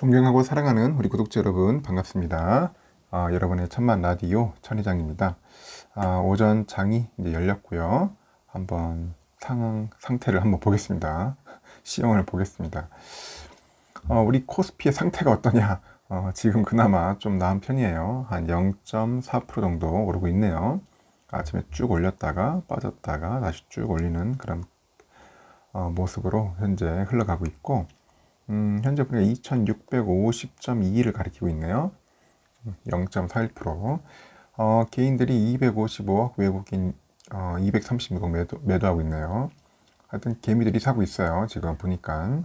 존경하고 사랑하는 우리 구독자 여러분 반갑습니다. 아, 여러분의 천만 라디오 천희장입니다. 아, 오전 장이 이제 열렸고요. 한번 상황 상태를 한번 보겠습니다. 시험을 보겠습니다. 어, 우리 코스피의 상태가 어떠냐? 어, 지금 그나마 좀 나은 편이에요. 한 0.4% 정도 오르고 있네요. 아침에 쭉 올렸다가 빠졌다가 다시 쭉 올리는 그런 어, 모습으로 현재 흘러가고 있고 음, 현재 우리가 2650.21을 가리키고 있네요. 0.41%. 어, 개인들이 255억, 외국인 어, 236억 매도, 매도하고 있네요. 하여튼 개미들이 사고 있어요. 지금 보니까.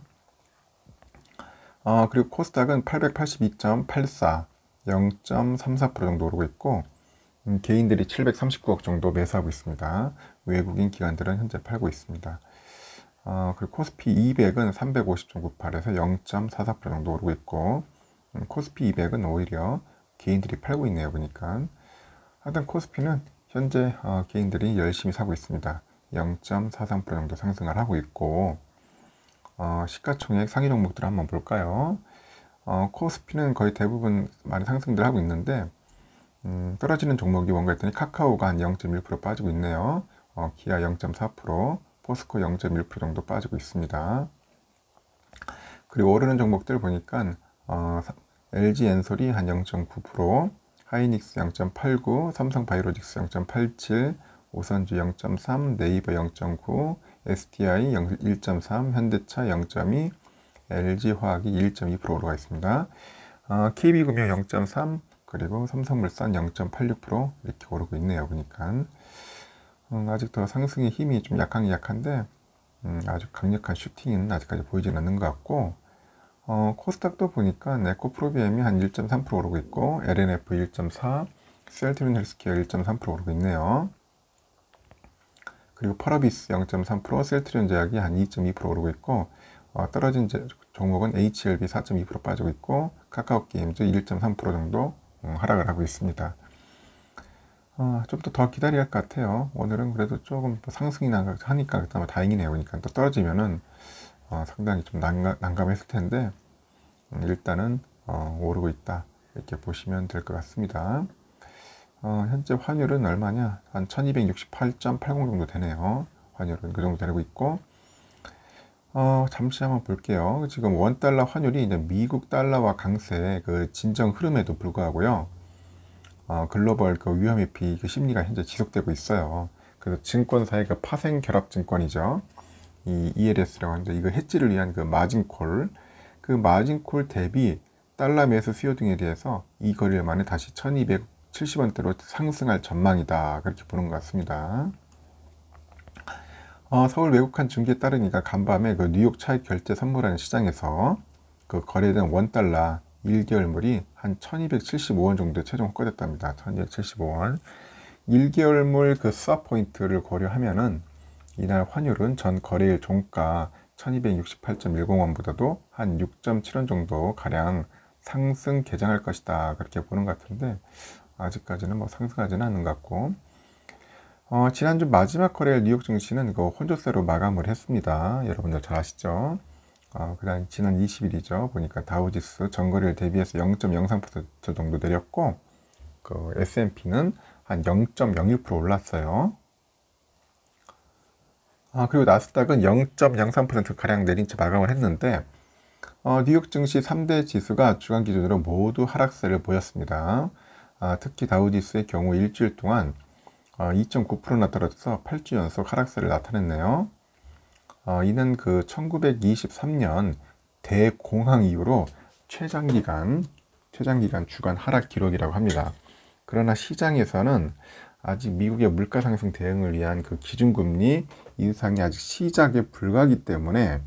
어, 그리고 코스닥은 882.84, 0.34% 정도 오르고 있고, 음, 개인들이 739억 정도 매수하고 있습니다. 외국인 기관들은 현재 팔고 있습니다. 어, 그리고 코스피 200은 350.98에서 0.44% 정도 오르고 있고 음, 코스피 200은 오히려 개인들이 팔고 있네요 보니까 하여튼 코스피는 현재 어, 개인들이 열심히 사고 있습니다 0.43% 정도 상승을 하고 있고 어, 시가총액 상위 종목들을 한번 볼까요 어, 코스피는 거의 대부분 많이 상승들 하고 있는데 음, 떨어지는 종목이 뭔가 했더니 카카오가 한 0.1% 빠지고 있네요 어, 기아 0.4% 포스코 0.1% 정도 빠지고 있습니다. 그리고 오르는 종목들 보니까 어, LG 엔솔이 한 0.9%, 하이닉스 0.89, 삼성 바이오로직스 0.87, 오선주 0.3, 네이버 0.9, STI 1.3, 현대차 0.2, LG화학이 1.2% 오르가 있습니다. 어, KB금융 0.3, 그리고 삼성물산 0.86% 이렇게 오르고 있네요. 보니까 음, 아직 도 상승의 힘이 좀 약한 게 약한데 음, 아주 강력한 슈팅은 아직까지 보이지는 않는 것 같고 어, 코스닥도 보니까 에코프로비엠이 한 1.3% 오르고 있고 LNF 1.4, 셀트리온 헬스케어 1.3% 오르고 있네요. 그리고 파라비스 0.3%, 셀트리온 제약이 한 2.2% 오르고 있고 어, 떨어진 제, 종목은 HLB 4.2% 빠지고 있고 카카오게임즈 1.3% 정도 음, 하락을 하고 있습니다. 아, 어, 좀더 기다려야 할 것 같아요. 오늘은 그래도 조금 상승이 난가 하니까 그다음 뭐 다행이네요. 그러니까 또 떨어지면은 어, 상당히 좀 난감, 난감했을 텐데 음, 일단은 어, 오르고 있다 이렇게 보시면 될 것 같습니다. 어, 현재 환율은 얼마냐? 한 1268.80 정도 되네요. 환율은 그 정도 되고 있고 어, 잠시 한번 볼게요. 지금 원달러 환율이 이제 미국 달러와 강세 그 진정 흐름에도 불구하고요. 어, 글로벌 그 위험 회피 그 심리가 현재 지속되고 있어요. 그래서 증권사의 파생 결합 증권이죠. 이 ELS라고 하는데 이거 해지를 위한 그 마진콜 그 마진콜 대비 달러 매수 수요 등에 대해서 이 거래일 만에 다시 1270원대로 상승할 전망이다 그렇게 보는 것 같습니다. 어, 서울 외국한 중기에 따르니까 간밤에 그 뉴욕 차익 결제 선물하는 시장에서 그 거래된 원달러 1개월물이 한 1275원 정도에 최종 호가됐답니다. 1275원. 1개월물 그 수합 포인트를 고려하면은 이날 환율은 전 거래일 종가 1268.10원보다도 한 6.7원 정도 가량 상승 개장할 것이다. 그렇게 보는 것 같은데 아직까지는 뭐 상승하지는 않는 것 같고 어, 지난주 마지막 거래일 뉴욕 증시는 그 혼조세로 마감을 했습니다. 여러분들 잘 아시죠? 어, 그다음 지난 20일이죠. 보니까 다우지수 전거리를 대비해서 0.03% 정도 내렸고 그 S&P는 한 0.06% 올랐어요. 아, 그리고 나스닥은 0.03% 가량 내린 채 마감을 했는데 어, 뉴욕 증시 3대 지수가 주간 기준으로 모두 하락세를 보였습니다. 아, 특히 다우지수의 경우 일주일 동안 어, 2.9%나 떨어져서 8주 연속 하락세를 나타냈네요. 어, 이는 그 1923년 대공황 이후로 최장기간 최장기간 주간 하락 기록이라고 합니다. 그러나 시장에서는 아직 미국의 물가 상승 대응을 위한 그 기준금리 인상이 아직 시작에 불과하기 때문에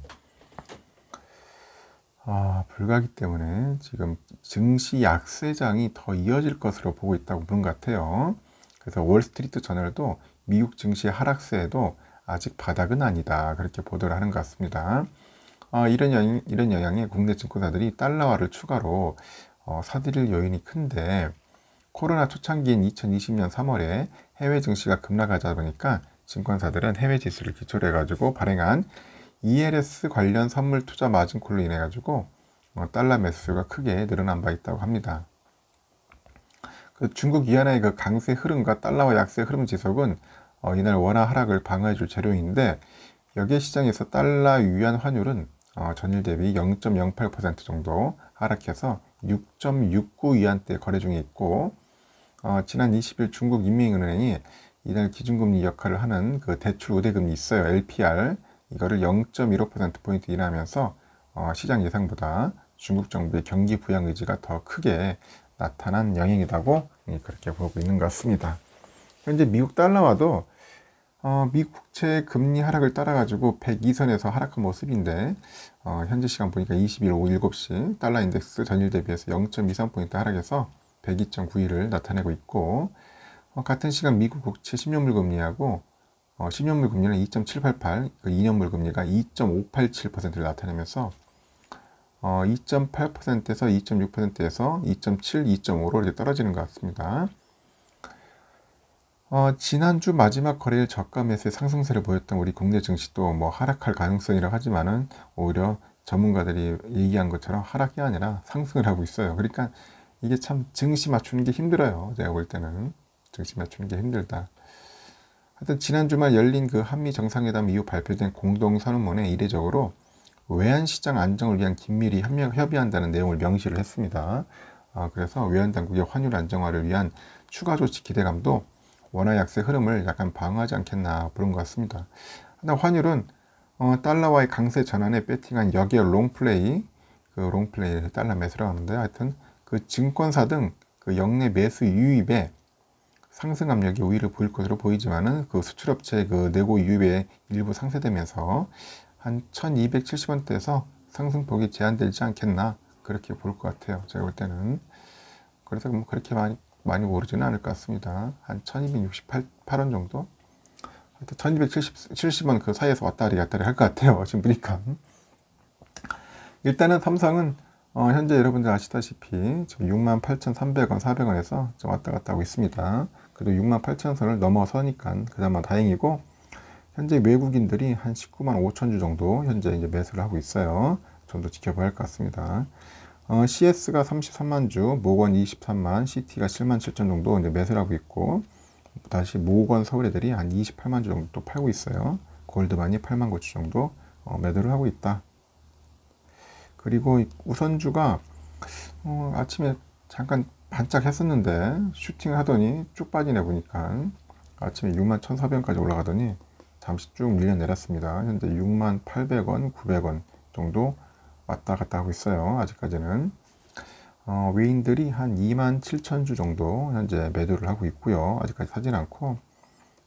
아, 불가기 때문에 지금 증시 약세장이 더 이어질 것으로 보고 있다고 보는 것 같아요. 그래서 월스트리트 저널도 미국 증시 하락세에도 아직 바닥은 아니다. 그렇게 보도를 하는 것 같습니다. 어, 이런, 여, 이런 영향에 국내 증권사들이 달러화를 추가로 어, 사들일 요인이 큰데 코로나 초창기인 2020년 3월에 해외 증시가 급락하다 보니까 증권사들은 해외 지수를 기초로 해가지고 발행한 ELS 관련 선물 투자 마진콜로 인해 가지고 어, 달러 매수가 크게 늘어난 바 있다고 합니다. 그 중국 위안의그 강세 흐름과 달러와 약세 흐름 지속은 어, 이날 원화 하락을 방어해줄 재료인데 여기에 시장에서 달러 위안 환율은 어, 전일 대비 0.08% 정도 하락해서 6.69 위안대 거래 중에 있고 어, 지난 20일 중국 인민은행이 이날 기준금리 역할을 하는 그 대출 우대금이 있어요 LPR 이거를 0.15% 포인트 인하하면서 어, 시장 예상보다 중국 정부의 경기 부양 의지가 더 크게 나타난 영향이라고 예, 그렇게 보고 있는 것 같습니다. 현재 미국 달러와도 어, 미국 국채 금리 하락을 따라가지고 102선에서 하락한 모습인데 어, 현재 시간 보니까 21일 오후 7시 달러 인덱스 전일 대비해서 0.23포인트 하락해서 102.91을 나타내고 있고 어, 같은 시간 미국 국채 10년물 금리하고 어, 10년물 금리는 2.788, 그 2년물 금리가 2.587%를 나타내면서 어, 2.8%에서 2.6%에서 2.7, 2.5로 이제 떨어지는 것 같습니다. 어, 지난주 마지막 거래일 저가 매수의 상승세를 보였던 우리 국내 증시도 뭐 하락할 가능성이라고 하지만은 오히려 전문가들이 얘기한 것처럼 하락이 아니라 상승을 하고 있어요. 그러니까 이게 참 증시 맞추는 게 힘들어요. 제가 볼 때는 증시 맞추는 게 힘들다. 하여튼 지난 주말 열린 그 한미 정상회담 이후 발표된 공동 선언문에 이례적으로 외환 시장 안정을 위한 긴밀히 협력, 협의한다는 내용을 명시를 했습니다. 아, 그래서 외환 당국의 환율 안정화를 위한 추가 조치 기대감도 원화 약세 흐름을 약간 방어하지 않겠나 보는 것 같습니다. 하나 환율은 어, 달러와의 강세 전환에 배팅한 여기에 롱플레이, 그 롱플레이를 달러 매수라고 하는데 하여튼 그 증권사 등그 영내 매수 유입에 상승 압력이 우위를 보일 것으로 보이지만은 그 수출업체 그 내고 유입에 일부 상쇄되면서 한 1270원대에서 상승폭이 제한되지 않겠나 그렇게 볼 것 같아요. 제가 볼 때는. 그래서 뭐 그렇게 많이 많이 오르지는 않을 것 같습니다. 한 1268원 정도? 하여튼 1270, 원그 사이에서 왔다리 갔다리 할 것 같아요. 지금 보니까. 일단은 삼성은 어, 현재 여러분들 아시다시피 지금 68,300원, 400원에서 좀 왔다 갔다 하고 있습니다. 그래도 68,000선을 넘어서니까 그나마 다행이고 현재 외국인들이 한 19만 5천 주 정도 현재 이제 매수를 하고 있어요. 좀 더 지켜봐야 할 것 같습니다. 어, CS가 33만 주, 모건 23만, CT가 7만 7천 정도 이제 매수를 하고 있고 다시 모건 서울애들이 한 28만 주 정도 팔고 있어요. 골드만이 8만 고주 정도 어, 매도를 하고 있다. 그리고 우선주가 어, 아침에 잠깐 반짝 했었는데 슈팅 하더니 쭉 빠지네 보니까 아침에 6만 1,400원까지 올라가더니 잠시 쭉 밀려 내렸습니다. 현재 6만 800원, 900원 정도 왔다 갔다 하고 있어요. 아직까지는. 어, 외인들이 한 2만 7천 주 정도 현재 매도를 하고 있고요. 아직까지 사진 않고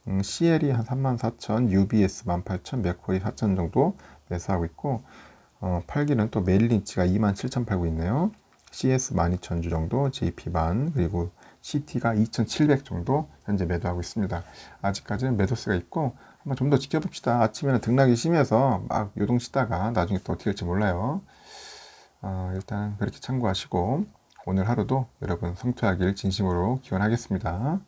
음, CL이 한 3만 4천, UBS 1만 8천, 맥코이 4천 정도 매수하고 있고 어, 팔기는 또 메릴린치가 2만 7천 팔고 있네요. CS 12,000주 정도, JP 반 그리고 CT가 2,700 정도 현재 매도하고 있습니다. 아직까지는 매도세가 있고 한번 좀 더 지켜봅시다. 아침에는 등락이 심해서 막 요동치다가 나중에 또 어떻게 될지 몰라요. 어, 일단 그렇게 참고하시고 오늘 하루도 여러분 성투하길 진심으로 기원하겠습니다.